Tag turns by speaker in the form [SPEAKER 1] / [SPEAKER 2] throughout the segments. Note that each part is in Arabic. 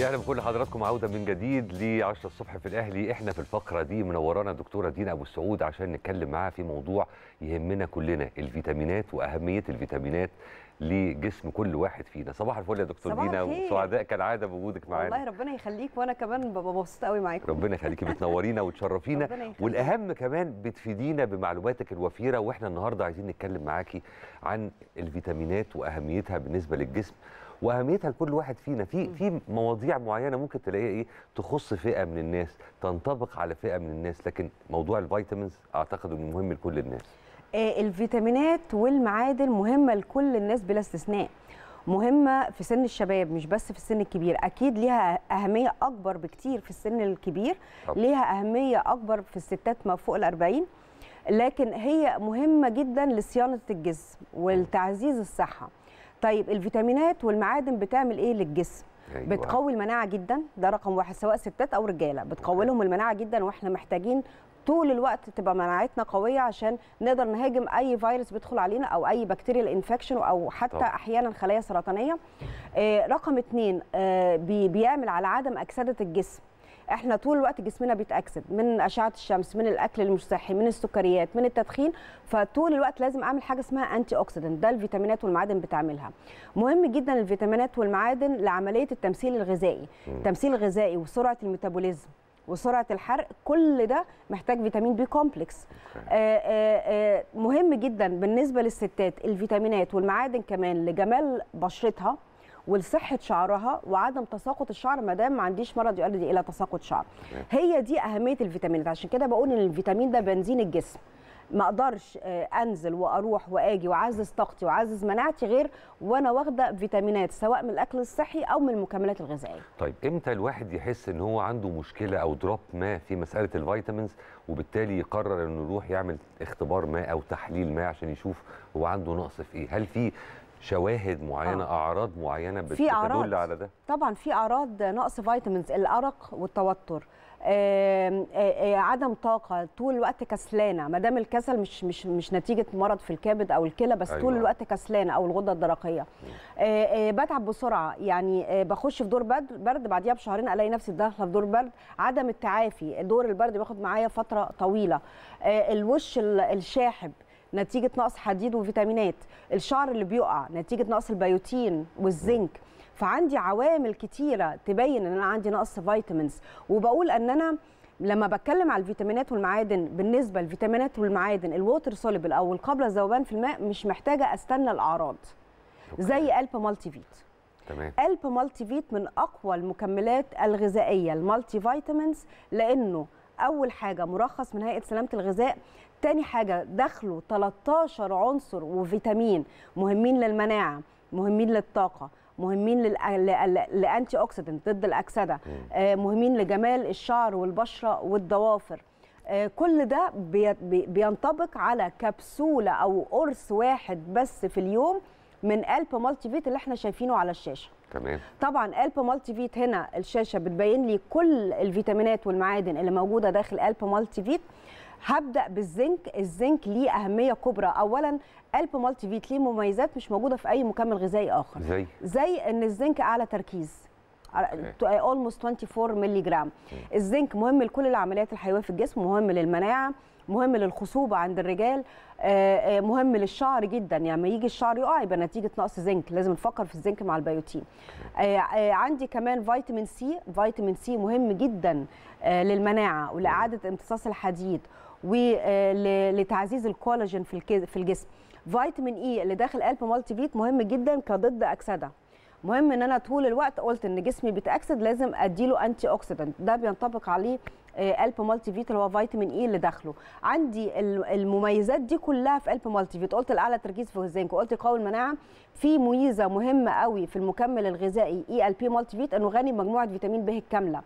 [SPEAKER 1] يا اهلا بكل حضراتكم عوده من جديد ل 10 الصبح في الاهلي احنا في الفقره دي منورانا الدكتوره دينا ابو السعود عشان نتكلم معاها في موضوع يهمنا كلنا الفيتامينات واهميه الفيتامينات لجسم كل واحد فينا صباح الفل يا دكتور دينا وسعداء كالعاده بوجودك معانا والله
[SPEAKER 2] ربنا يخليك وانا كمان ببقى مبسوطه قوي معاكم ربنا
[SPEAKER 1] يخليكي بتنورينا وتشرفينا والاهم كمان بتفيدينا بمعلوماتك الوفيره واحنا النهارده عايزين نتكلم معاكي عن الفيتامينات واهميتها بالنسبه للجسم واهميتها لكل واحد فينا في في مواضيع معينه ممكن تلاقيها ايه تخص فئه من الناس تنطبق على فئه من الناس لكن موضوع الفيتامينز اعتقد انه مهم لكل الناس
[SPEAKER 2] آه، الفيتامينات والمعادن مهمه لكل الناس بلا استثناء مهمه في سن الشباب مش بس في السن الكبير اكيد ليها اهميه اكبر بكتير في السن الكبير طب. ليها اهميه اكبر في الستات ما فوق الأربعين لكن هي مهمه جدا لصيانه الجسم والتعزيز الصحه طيب الفيتامينات والمعادن بتعمل ايه للجسم أيوة. بتقوي المناعه جدا ده رقم واحد سواء ستات او رجاله بتقوي لهم المناعه جدا واحنا محتاجين طول الوقت تبقى مناعتنا قويه عشان نقدر نهاجم اي فيروس بيدخل علينا او اي بكتيريا انفكشن او حتى طب. احيانا خلايا سرطانيه آه رقم اثنين آه بيعمل على عدم اكسده الجسم احنا طول الوقت جسمنا بيتاكسد من اشعه الشمس من الاكل اللي مش صحي من السكريات من التدخين فطول الوقت لازم اعمل حاجه اسمها انتي اوكسيدنت ده الفيتامينات والمعادن بتعملها مهم جدا الفيتامينات والمعادن لعمليه التمثيل الغذائي التمثيل الغذائي وسرعه الميتابوليزم وسرعه الحرق كل ده محتاج فيتامين بي كومبلكس آه، آه، آه، مهم جدا بالنسبه للستات الفيتامينات والمعادن كمان لجمال بشرتها ولصحه شعرها وعدم تساقط الشعر ما دام ما عنديش مرض يؤدي الى تساقط شعر هي دي اهميه الفيتامينات عشان كده بقول ان الفيتامين ده بنزين الجسم ما اقدرش آه، انزل واروح واجي واعزز طاقتي واعزز مناعتي غير وانا واخده فيتامينات سواء من الاكل الصحي او من المكملات الغذائيه.
[SPEAKER 1] طيب امتى الواحد يحس ان هو عنده مشكله او دروب ما في مساله الفيتامينز وبالتالي يقرر انه يروح يعمل اختبار ما او تحليل ما عشان يشوف هو عنده نقص في ايه؟ هل في شواهد معينه آه. اعراض معينه بتدل أعراض. على ده
[SPEAKER 2] طبعا في اعراض نقص فيتامينز الارق والتوتر آآ آآ عدم طاقه طول الوقت كسلانه ما دام الكسل مش مش مش نتيجه مرض في الكبد او الكلى بس أيوة. طول الوقت كسلانه او الغده الدرقيه آآ بتعب بسرعه يعني بخش في دور برد, برد بعديها بشهرين الاقي نفسي داخله في دور برد عدم التعافي دور البرد بياخد معايا فتره طويله الوش الشاحب نتيجه نقص حديد وفيتامينات الشعر اللي بيقع نتيجه نقص البيوتين والزنك فعندي عوامل كتيره تبين ان انا عندي نقص فيتامينز وبقول ان انا لما بتكلم على الفيتامينات والمعادن بالنسبه للفيتامينات والمعادن الووتر سوليبل او القابله للذوبان في الماء مش محتاجه استنى الاعراض أوكي. زي الب مالتي فيت تمام الب مالتي فيت من اقوى المكملات الغذائيه المالتي فيتامينز لانه اول حاجه مرخص من هيئه سلامه الغذاء تاني حاجه دخله 13 عنصر وفيتامين مهمين للمناعه مهمين للطاقه مهمين للانتي اوكسيدنت ضد الاكسده آه، مهمين لجمال الشعر والبشره والضوافر آه، كل ده بينطبق على كبسوله او قرص واحد بس في اليوم من الب مالتي فيت اللي احنا شايفينه على الشاشه تمام طبعا الب مالتي فيت هنا الشاشه بتبين لي كل الفيتامينات والمعادن اللي موجوده داخل الب مالتي فيت هبدا بالزنك الزنك ليه اهميه كبرى اولا الب مالتي فيت ليه مميزات مش موجوده في اي مكمل غذائي اخر زي زي ان الزنك اعلى تركيز اولموست 24 مللي جرام الزنك مهم لكل العمليات الحيويه في الجسم مهم للمناعه مهم للخصوبه عند الرجال آه، آه، مهم للشعر جدا يعني لما يجي الشعر يقع يبقى نتيجه نقص زنك لازم نفكر في الزنك مع البيوتين آه، عندي كمان فيتامين سي فيتامين سي مهم جدا للمناعه ولاعاده امتصاص الحديد ولتعزيز الكولاجين في الجسم فيتامين اي e اللي داخل قلب مالتي فيت مهم جدا كضد اكسده مهم ان انا طول الوقت قلت ان جسمي بيتاكسد لازم اديله انتي اوكسيدنت ده بينطبق عليه آه، الب مالتي فيت اللي هو فيتامين اي e اللي داخله عندي المميزات دي كلها في الب مالتي فيت قلت الاعلى تركيز في الزنك وقلت قوي المناعه في ميزه مهمه قوي في المكمل الغذائي اي e ال بي مالتي فيت انه غني بمجموعه فيتامين ب الكامله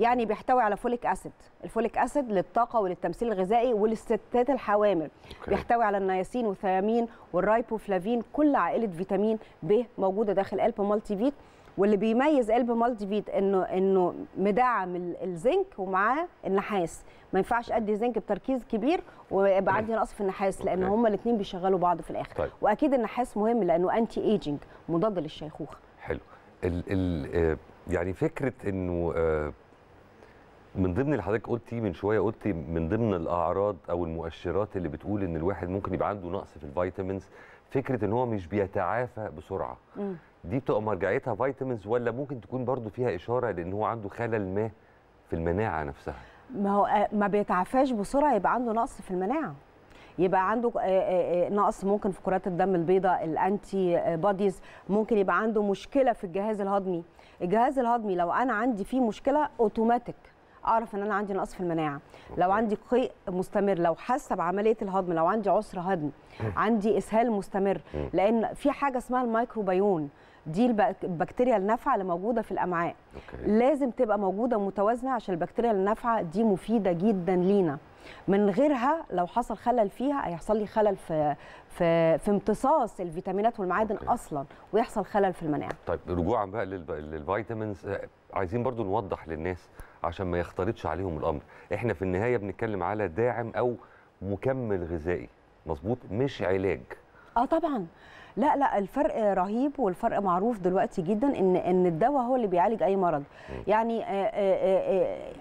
[SPEAKER 2] يعني بيحتوي على فوليك اسيد الفوليك اسيد للطاقه وللتمثيل الغذائي وللستات الحوامل okay. بيحتوي على النياسين والثيامين والرايبوفلافين كل عائله فيتامين ب موجوده داخل الب مالتي فيت واللي بيميز قلب مالتي فيت انه انه مدعم الزنك ومعاه النحاس ما ينفعش ادي زنك بتركيز كبير ويبقى عندي طيب. نقص في النحاس لان هما الاثنين بيشغلوا بعض في الاخر طيب. واكيد النحاس مهم لانه انتي ايجنج مضاد للشيخوخه
[SPEAKER 1] حلو ال ال آه، يعني فكره انه آه، من ضمن اللي حضرتك قلتي من شويه قلتي من ضمن الاعراض او المؤشرات اللي بتقول ان الواحد ممكن يبقى عنده نقص في الفيتامينز فكره ان هو مش بيتعافى بسرعه مم. دي بتبقى مرجعيتها فيتامينز ولا ممكن تكون برضو فيها اشاره لان هو عنده خلل ما
[SPEAKER 2] في المناعه نفسها ما هو آه، ما بيتعافاش بسرعه يبقى عنده نقص في المناعه يبقى عنده آه، آه، نقص ممكن في كرات الدم البيضاء الانتي بوديز ممكن يبقى عنده مشكله في الجهاز الهضمي الجهاز الهضمي لو انا عندي فيه مشكله اوتوماتيك اعرف ان انا عندي نقص في المناعه لو عندي قيء مستمر لو حاسه بعمليه الهضم لو عندي عسر هضم عندي اسهال مستمر لان في حاجه اسمها الميكروبيون دي البكتيريا النافعه اللي موجوده في الامعاء أوكي. لازم تبقى موجوده متوازنه عشان البكتيريا النافعه دي مفيده جدا لينا من غيرها لو حصل خلل فيها هيحصل لي خلل في في في امتصاص الفيتامينات والمعادن أوكي. اصلا ويحصل خلل في المناعه
[SPEAKER 1] طيب رجوعا بقى للفيتامينز عايزين برضو نوضح للناس عشان ما يختلطش عليهم الامر احنا في النهايه بنتكلم على داعم او مكمل غذائي مظبوط مش علاج
[SPEAKER 2] اه طبعا لا لا الفرق رهيب والفرق معروف دلوقتي جدا ان ان الدواء هو اللي بيعالج اي مرض يعني آآ آه، آآ آه، آآ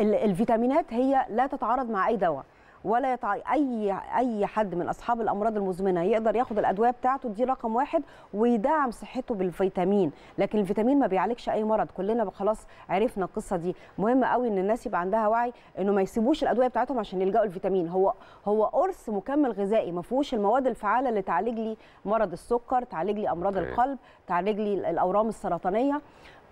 [SPEAKER 2] آه، الفيتامينات هي لا تتعارض مع اي دواء ولا يتع... اي اي حد من اصحاب الامراض المزمنه يقدر ياخد الادويه بتاعته دي رقم واحد ويدعم صحته بالفيتامين لكن الفيتامين ما بيعالجش اي مرض كلنا خلاص عرفنا القصه دي مهم قوي ان الناس يبقى عندها وعي انه ما يسيبوش الادويه بتاعتهم عشان يلجأوا الفيتامين هو هو قرص مكمل غذائي ما فيهوش المواد الفعاله اللي تعالج لي مرض السكر تعالج لي امراض القلب تعالج لي الاورام السرطانيه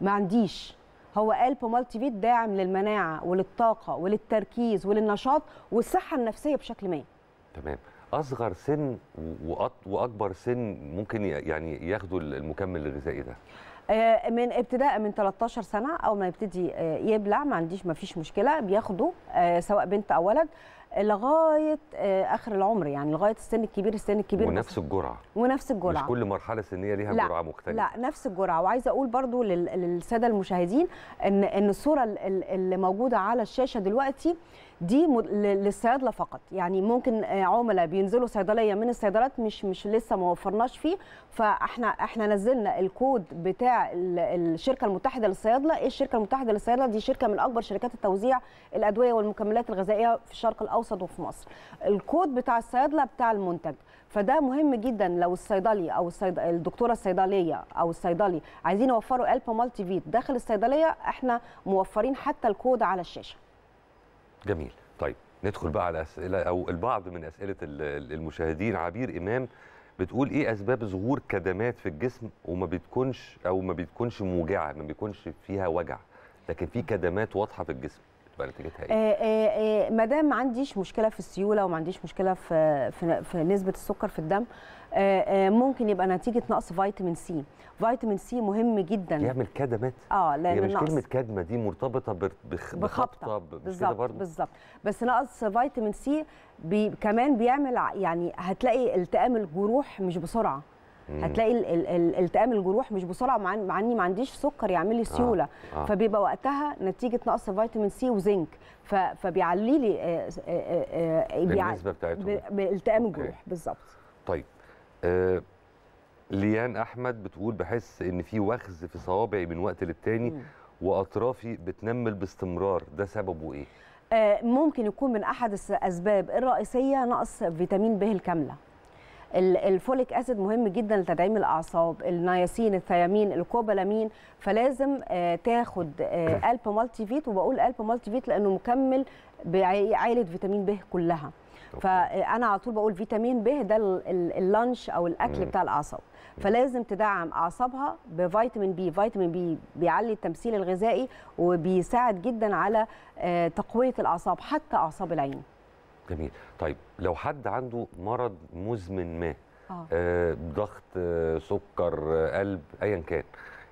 [SPEAKER 2] ما عنديش هو قال فيت داعم للمناعه وللطاقه وللتركيز وللنشاط والصحه النفسيه بشكل ما
[SPEAKER 1] تمام اصغر سن واكبر سن ممكن يعني ياخدوا المكمل الغذائي ده
[SPEAKER 2] آه، من ابتداء من 13 سنه او ما يبتدي آه، يبلع ما عنديش ما فيش مشكله بياخده آه، سواء بنت او ولد لغايه آه، اخر العمر يعني لغايه السن الكبير السن الكبير ونفس
[SPEAKER 1] الجرعه ونفس الجرعه مش كل مرحله سنيه ليها لا جرعه مختلفه لا
[SPEAKER 2] نفس الجرعه وعايزه اقول برضو للساده المشاهدين ان ان الصوره اللي موجوده على الشاشه دلوقتي دي للصيادله فقط يعني ممكن آه، عملاء بينزلوا صيدليه من الصيدلات مش مش لسه ما وفرناش فيه فاحنا احنا نزلنا الكود بتاع الشركه المتحده للصيادله ايه الشركه المتحده للصيادله دي شركه من اكبر شركات التوزيع الادويه والمكملات الغذائيه في الشرق الاوسط الاوسط وفي مصر الكود بتاع الصيادله بتاع المنتج فده مهم جدا لو الصيدلي او الصيد... الدكتوره الصيدليه او الصيدلي عايزين يوفروا الب مالتي فيت داخل الصيدليه احنا موفرين حتى الكود على الشاشه
[SPEAKER 1] جميل طيب ندخل بقى على اسئله او البعض من اسئله المشاهدين عبير امام بتقول ايه اسباب ظهور كدمات في الجسم وما بتكونش او ما بتكونش موجعه ما بيكونش فيها وجع لكن في كدمات واضحه في الجسم تبقى نتيجتها
[SPEAKER 2] ايه؟ آه، آه، آه، ما دام ما عنديش مشكله في السيوله وما عنديش مشكله في في, في نسبه السكر في الدم ممكن يبقى نتيجه نقص فيتامين سي فيتامين سي مهم جدا يعمل
[SPEAKER 1] كدمات اه لا هي يعني مش كلمه كدمه دي مرتبطه بخبطه
[SPEAKER 2] بخبطه بالظبط بالظبط بس نقص فيتامين سي بي كمان بيعمل يعني هتلاقي التئام الجروح مش بسرعه هتلاقي التئام الجروح مش بسرعه اني ما عنديش سكر يعمل لي آه، سيوله آه. آه. فبيبقى وقتها نتيجه نقص فيتامين سي وزنك فبيعلي لي آه, آه،, آه، بالنسبه بتاعتهم بالتئام الجروح بالظبط
[SPEAKER 1] طيب آه ليان احمد بتقول بحس ان في وخز في صوابعي من وقت للتاني واطرافي بتنمل باستمرار ده سببه ايه
[SPEAKER 2] ممكن يكون من احد الاسباب الرئيسيه نقص فيتامين ب الكامله الفوليك اسيد مهم جدا لتدعيم الاعصاب النياسين الثيامين الكوبالامين فلازم آه، تاخد آه، الب مالتي فيت وبقول الب مالتي فيت لانه مكمل بعائله فيتامين ب كلها فانا آه، على طول بقول فيتامين ب ده اللانش او الاكل بتاع الاعصاب فلازم تدعم اعصابها بفيتامين بي فيتامين بي بيعلي التمثيل الغذائي وبيساعد جدا على تقويه الاعصاب حتى اعصاب العين
[SPEAKER 1] جميل طيب لو حد عنده مرض مزمن ما آه. آه ضغط آه سكر آه قلب ايا كان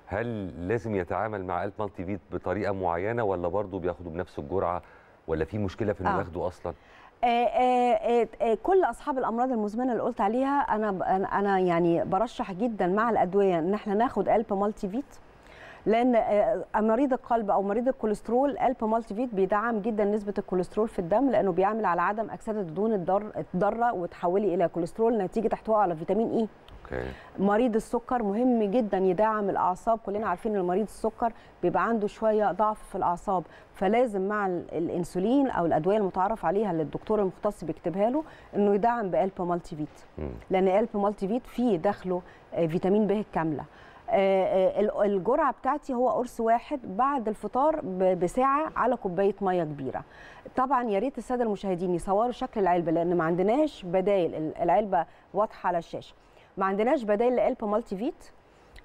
[SPEAKER 1] هل لازم يتعامل مع الب مالتي فيت بطريقه معينه ولا برضه بياخده بنفس الجرعه ولا في مشكله في انه آه. ياخده اصلا
[SPEAKER 2] آه آه, آه،, آه، كل اصحاب الامراض المزمنه اللي قلت عليها انا انا يعني برشح جدا مع الادويه ان احنا ناخد قلب مالتي فيت لان آه، آه، مريض القلب او مريض الكوليسترول الب مالتي فيت بيدعم جدا نسبه الكوليسترول في الدم لانه بيعمل على عدم اكسده الدهون الضاره وتحولي الى كوليسترول نتيجه احتوائه على فيتامين e. اي مريض السكر مهم جدا يدعم الاعصاب كلنا عارفين ان مريض السكر بيبقى عنده شويه ضعف في الاعصاب فلازم مع الانسولين او الادويه المتعارف عليها اللي الدكتور المختص بيكتبها له انه يدعم بالب مالتي فيت لان الب مالتي فيت فيه داخله آه، فيتامين ب الكامله آه، آه، الجرعه بتاعتي هو قرص واحد بعد الفطار بساعه على كوبايه ميه كبيره طبعا يا ريت الساده المشاهدين يصوروا شكل العلبه لان ما عندناش بدايل العلبه واضحه على الشاشه ما عندناش بدايل لقلب مالتي فيت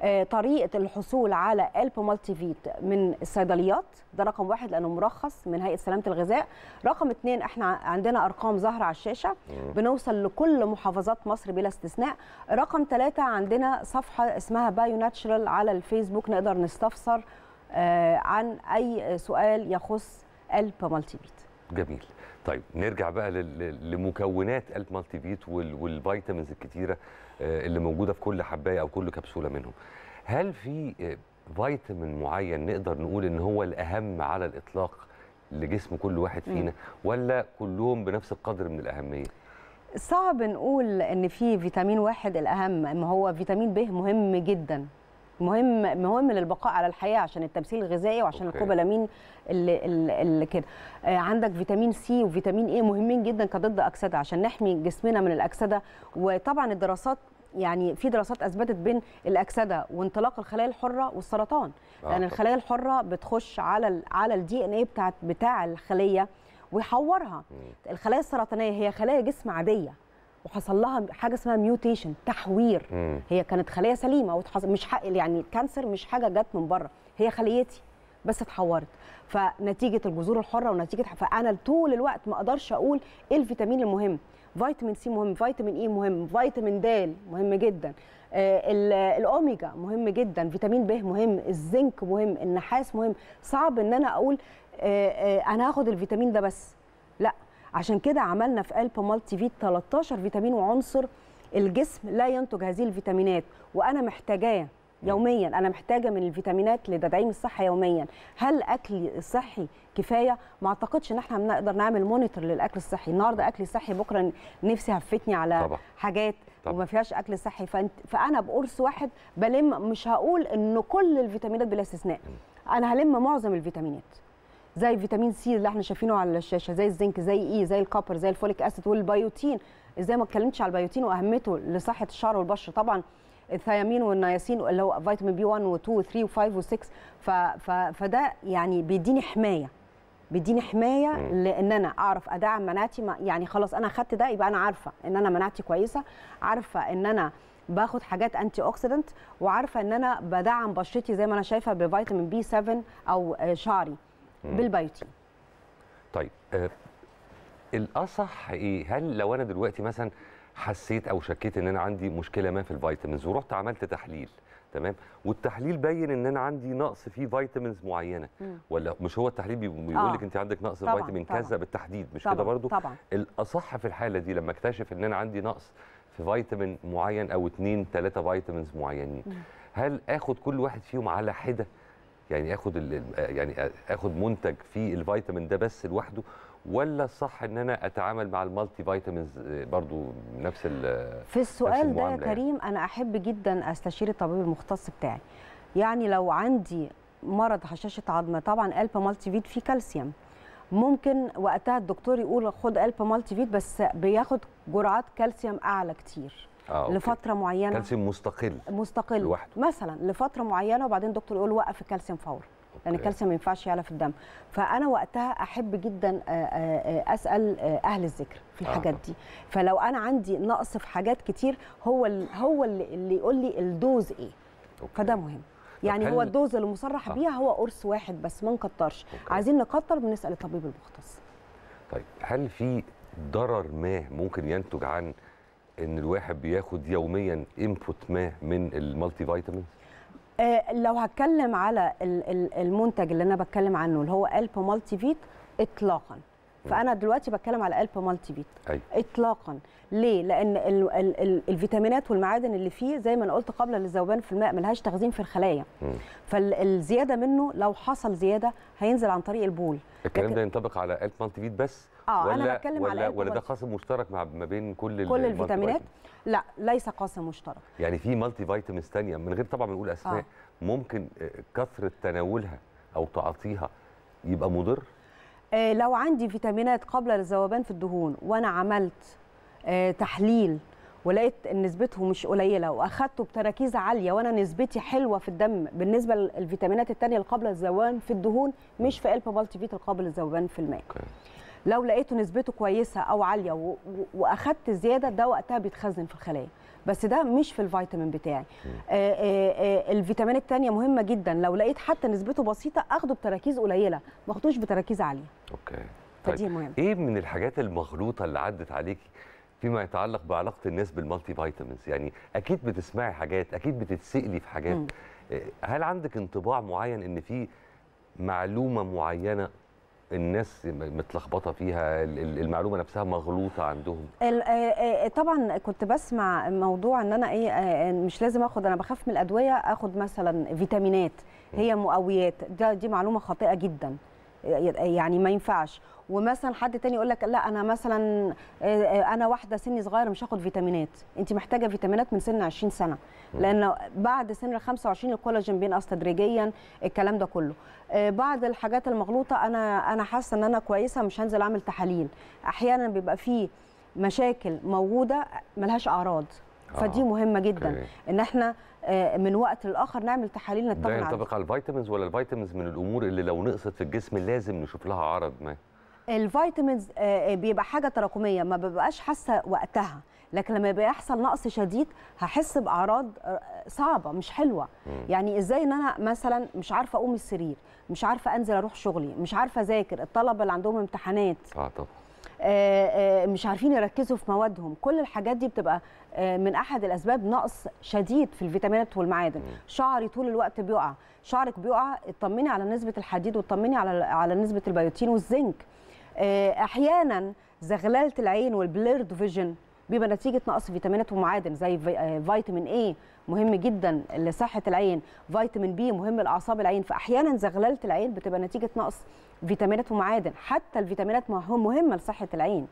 [SPEAKER 2] آه، طريقه الحصول على الب فيت من الصيدليات ده رقم واحد لانه مرخص من هيئه سلامه الغذاء رقم اثنين احنا عندنا ارقام ظاهره على الشاشه بنوصل لكل محافظات مصر بلا استثناء رقم ثلاثه عندنا صفحه اسمها بايو ناتشرال على الفيسبوك نقدر نستفسر آه، عن اي سؤال يخص الب فيت
[SPEAKER 1] جميل طيب نرجع بقى لمكونات الب مالتي فيت والفيتامينز الكتيره آه، اللي موجوده في كل حبايه او كل كبسوله منهم هل في آه، فيتامين معين نقدر نقول ان هو الاهم على الاطلاق لجسم كل واحد فينا ولا كلهم بنفس القدر من الاهميه
[SPEAKER 2] صعب نقول ان في فيتامين واحد الاهم ما هو فيتامين ب مهم جدا مهم مهم للبقاء على الحياه عشان التمثيل الغذائي وعشان الكوبالامين اللي, اللي كده آه، عندك فيتامين سي وفيتامين اي مهمين جدا كضد اكسده عشان نحمي جسمنا من الاكسده وطبعا الدراسات يعني في دراسات اثبتت بين الاكسده وانطلاق الخلايا الحره والسرطان لان آه، يعني الخلايا الحره بتخش على الـ على الدي ان اي بتاع بتاع الخليه ويحورها الخلايا السرطانيه هي خلايا جسم عاديه وحصل لها حاجه اسمها ميوتيشن تحوير مم. هي كانت خليه سليمه وتحصل مش حق يعني الكانسر مش حاجه جت من بره هي خليتي بس اتحورت فنتيجه الجذور الحره ونتيجه فانا طول الوقت ما اقدرش اقول ايه الفيتامين المهم فيتامين سي مهم فيتامين اي e مهم فيتامين د مهم جدا آه الاوميجا مهم جدا فيتامين ب مهم الزنك مهم النحاس مهم صعب ان انا اقول آه آه انا هاخد الفيتامين ده بس عشان كده عملنا في ألب مالتي فيت 13 فيتامين وعنصر الجسم لا ينتج هذه الفيتامينات وانا محتاجاه يوميا انا محتاجه من الفيتامينات لتدعيم الصحه يوميا هل اكلي صحي كفايه ما اعتقدش ان احنا بنقدر نعمل مونيتور للاكل الصحي النهارده اكلي صحي بكره نفسي هفتني على طبع. حاجات طبع. وما فيهاش اكل صحي فانت فانا بقرص واحد بلم مش هقول ان كل الفيتامينات بلا استثناء انا هلم معظم الفيتامينات زي فيتامين سي اللي احنا شايفينه على الشاشه زي الزنك زي اي e، زي الكوبر زي الفوليك اسيد والبيوتين ازاي ما اتكلمتش على البيوتين واهميته لصحه الشعر والبشره طبعا الثيامين والنياسين اللي هو فيتامين بي 1 و2 و3 و5 و6 ف... ف... فده يعني بيديني حمايه بيديني حمايه لان انا اعرف ادعم مناعتي يعني خلاص انا خدت ده يبقى انا عارفه ان انا مناعتي كويسه عارفه ان انا باخد حاجات انتي اوكسيدنت وعارفه ان انا بدعم بشرتي زي ما انا شايفه بفيتامين بي 7 او شعري بالبيوتين
[SPEAKER 1] طيب آه الاصح ايه هل لو انا دلوقتي مثلا حسيت او شكيت ان انا عندي مشكله ما في الفيتامينز ورحت عملت تحليل تمام والتحليل بين ان انا عندي نقص في فيتامينز معينه مم. ولا مش هو التحليل بيقول لك آه. انت عندك نقص فيتامين كذا بالتحديد مش كده برضو طبعا. الاصح في الحاله دي لما اكتشف ان انا عندي نقص في فيتامين معين او اتنين تلاته فيتامينز معينين مم. هل اخد كل واحد فيهم على حده يعني اخد يعني اخد منتج فيه الفيتامين ده بس لوحده ولا الصح ان انا اتعامل مع المالتي فيتامينز آه، برضو نفس في السؤال نفس ده يا يعني؟ كريم
[SPEAKER 2] يعني. انا احب جدا استشير الطبيب المختص بتاعي يعني لو عندي مرض هشاشه عظمه طبعا الب مالتي فيت فيه كالسيوم ممكن وقتها الدكتور يقول خد الب مالتي فيت بس بياخد جرعات كالسيوم اعلى كتير آه لفتره معينه كالسيوم مستقل مستقل لوحده مثلا لفتره معينه وبعدين الدكتور يقول وقف الكالسيوم فورا لان يعني الكالسيوم ما ينفعش يعلى في الدم فانا وقتها احب جدا آه، آه، آه، اسال اهل الذكر في الحاجات آه. دي فلو انا عندي نقص في حاجات كتير هو هو اللي يقول لي الدوز ايه أوكي. فده مهم يعني هو الدوز اللي مصرح آه. بيها هو قرص واحد بس ما نكترش عايزين نكتر بنسال الطبيب المختص
[SPEAKER 1] طيب هل في ضرر ما ممكن ينتج عن ان الواحد بياخد يوميا انبوت ما من المالتي فيتامينز
[SPEAKER 2] آه، لو هتكلم على المنتج اللي انا بتكلم عنه اللي هو الب مالتي فيت اطلاقا فانا دلوقتي بتكلم على قلب مالتي بيت أي. أيوة. اطلاقا ليه لان الـ الـ الـ الفيتامينات والمعادن اللي فيه زي ما انا قلت قبل للذوبان في الماء ملهاش تخزين في الخلايا م. فالزياده منه لو حصل زياده هينزل عن طريق البول
[SPEAKER 1] الكلام ده ينطبق على قلب مالتي بيت بس اه انا بتكلم ولا على ولا ده قاسم مشترك مع ما بين كل كل الفيتامينات
[SPEAKER 2] لا ليس قاسم مشترك
[SPEAKER 1] يعني في مالتي فيتامينز ثانيه من غير طبعا ما نقول اسماء آه. ممكن آه، كثره تناولها او تعاطيها يبقى مضر
[SPEAKER 2] آه، لو عندي فيتامينات قابله للذوبان في الدهون وانا عملت آه، تحليل ولقيت نسبته مش قليله واخدته بتراكيز عاليه وانا نسبتي حلوه في الدم بالنسبه للفيتامينات الثانيه القابله للذوبان في الدهون مش في البا مالتي فيت القابل للذوبان في الماء لو لقيته نسبته كويسه او عاليه واخدت زياده ده وقتها بيتخزن في الخلايا بس ده مش في الفيتامين بتاعي آآ آآ آه، آه، آه، الفيتامين الثانيه مهمه جدا لو لقيت حتى نسبته بسيطه اخده بتراكيز قليله ما اخدوش بتراكيز عاليه اوكي
[SPEAKER 1] فدي طيب. مهمه ايه من الحاجات المغلوطه اللي عدت عليكي فيما يتعلق بعلاقه الناس بالمالتي فيتامينز يعني اكيد بتسمعي حاجات اكيد بتتسالي في حاجات مم. هل عندك انطباع معين ان في معلومه معينه الناس متلخبطه فيها المعلومه نفسها مغلوطه عندهم
[SPEAKER 2] آه، آه، آه، طبعا كنت بسمع موضوع ان انا ايه مش لازم اخد انا بخاف من الادويه اخد مثلا فيتامينات هي مقويات ده دي معلومه خاطئه جدا يعني ما ينفعش ومثلا حد تاني يقول لك لا انا مثلا آه، آه، انا واحده سني صغيره مش هاخد فيتامينات انت محتاجه فيتامينات من سن 20 سنه لان بعد سن ال 25 الكولاجين بينقص تدريجيا الكلام ده كله آه، بعض الحاجات المغلوطه انا انا حاسه ان انا كويسه مش هنزل اعمل تحاليل احيانا بيبقى فيه مشاكل موجوده ملهاش اعراض اه. فدي مهمه جدا أوكي. ان احنا آه، من وقت لاخر نعمل تحاليل نطمن عليها ده ينطبق على
[SPEAKER 1] الفيتامينز ولا الفيتامينز من الامور اللي لو نقصت في الجسم لازم نشوف لها عرض ما
[SPEAKER 2] الفيتامينز آه، بيبقى حاجه تراكميه ما ببقاش حاسه وقتها لكن لما بيحصل نقص شديد هحس باعراض صعبه مش حلوه مم. يعني ازاي ان انا مثلا مش عارفه اقوم السرير مش عارفه انزل اروح شغلي مش عارفه اذاكر الطلبه اللي عندهم امتحانات اه طبعا آه، آه، مش عارفين يركزوا في موادهم كل الحاجات دي بتبقى آه، من احد الاسباب نقص شديد في الفيتامينات والمعادن شعري طول الوقت بيقع شعرك بيقع اطمني على نسبه الحديد واطمني على على نسبه البيوتين والزنك احيانا زغلاله العين والبليرد فيجن بيبقى نتيجه نقص فيتامينات ومعادن زي فيتامين اي مهم جدا لصحه العين فيتامين بي مهم لاعصاب العين فاحيانا زغلاله العين بتبقى نتيجه نقص فيتامينات ومعادن حتى الفيتامينات مهمه لصحه العين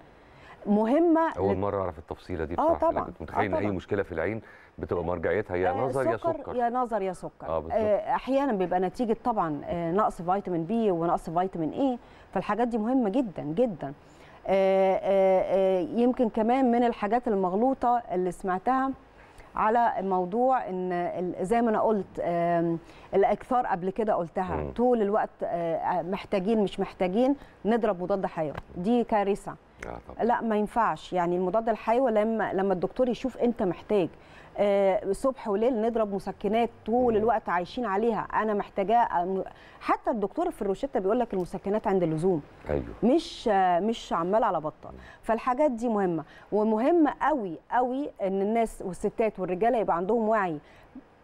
[SPEAKER 2] مهمه اول
[SPEAKER 1] مره اعرف التفصيله دي آه، بصراحه اه طبعا متخيل آه ان اي مشكله في العين بتبقى مرجعيتها يا آه، نظر يا سكر يا
[SPEAKER 2] نظر يا سكر آه, آه، احيانا بيبقى نتيجه طبعا نقص فيتامين بي ونقص فيتامين اي فالحاجات دي مهمه جدا جدا آه آه يمكن كمان من الحاجات المغلوطه اللي سمعتها على موضوع ان زي ما انا قلت الاكثار قبل كده قلتها م. طول الوقت آه، محتاجين مش محتاجين نضرب مضاد حيوي دي كارثه آه لا ما ينفعش يعني المضاد الحيوي لما لما الدكتور يشوف انت محتاج آه، صبح وليل نضرب مسكنات طول الوقت عايشين عليها انا محتاجاه حتى الدكتور في الروشته بيقول لك المسكنات عند اللزوم أيوه. مش مش عمال على بطال فالحاجات دي مهمه ومهم قوي قوي ان الناس والستات والرجاله يبقى عندهم وعي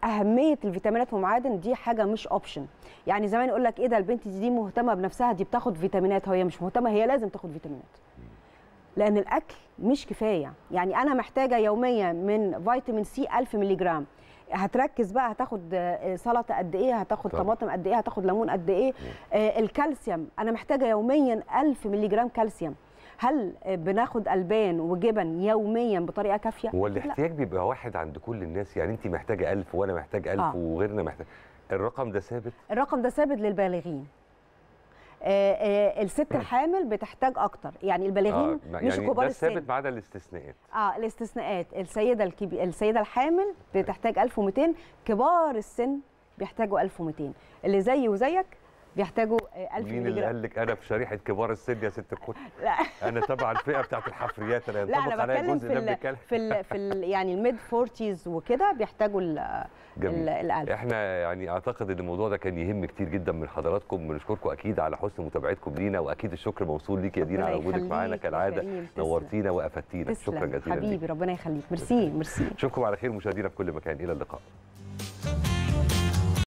[SPEAKER 2] اهميه الفيتامينات والمعادن دي حاجه مش اوبشن يعني زمان يقول لك ايه ده البنت دي, دي مهتمه بنفسها دي بتاخد فيتامينات هي مش مهتمه هي لازم تاخد فيتامينات لان الاكل مش كفايه يعني انا محتاجه يوميا من فيتامين سي 1000 مللي جرام هتركز بقى هتاخد آه، سلطه قد ايه هتاخد طماطم قد ايه هتاخد ليمون قد ايه آه الكالسيوم انا محتاجه يوميا 1000 مللي جرام كالسيوم هل آه، بناخد البان وجبن يوميا بطريقه كافيه والاحتياج
[SPEAKER 1] بيبقى واحد عند كل الناس يعني انت محتاجه 1000 وانا محتاج 1000 آه. وغيرنا محتاج الرقم ده ثابت
[SPEAKER 2] الرقم ده ثابت للبالغين آه، آه، الست الحامل بتحتاج اكتر يعني البالغين آه مش يعني كبار السن ده ثابت
[SPEAKER 1] بعد الاستثناءات
[SPEAKER 2] اه الاستثناءات السيده الكبي... السيده الحامل بتحتاج 1200 كبار السن بيحتاجوا 1200 اللي زيي وزيك بيحتاجوا 1000 مين اللي قال
[SPEAKER 1] لك انا في شريحه كبار السن يا ست الكل لا انا تبع الفئه بتاعت الحفريات انا ينطبق عليا بتكلم في لا في ال
[SPEAKER 2] في, الـ في الـ يعني الميد 40 وكده بيحتاجوا ال جميل ال
[SPEAKER 1] احنا يعني اعتقد ان الموضوع ده كان يهم كتير جدا من حضراتكم بنشكركم اكيد على حسن متابعتكم لينا واكيد الشكر موصول ليك يا دينا على وجودك معانا كالعاده نورتينا وافدتينا شكرا جزيلا حبيبي
[SPEAKER 2] ربنا يخليك ميرسي ميرسي
[SPEAKER 1] اشوفكم على خير مشاهدينا في كل مكان الى اللقاء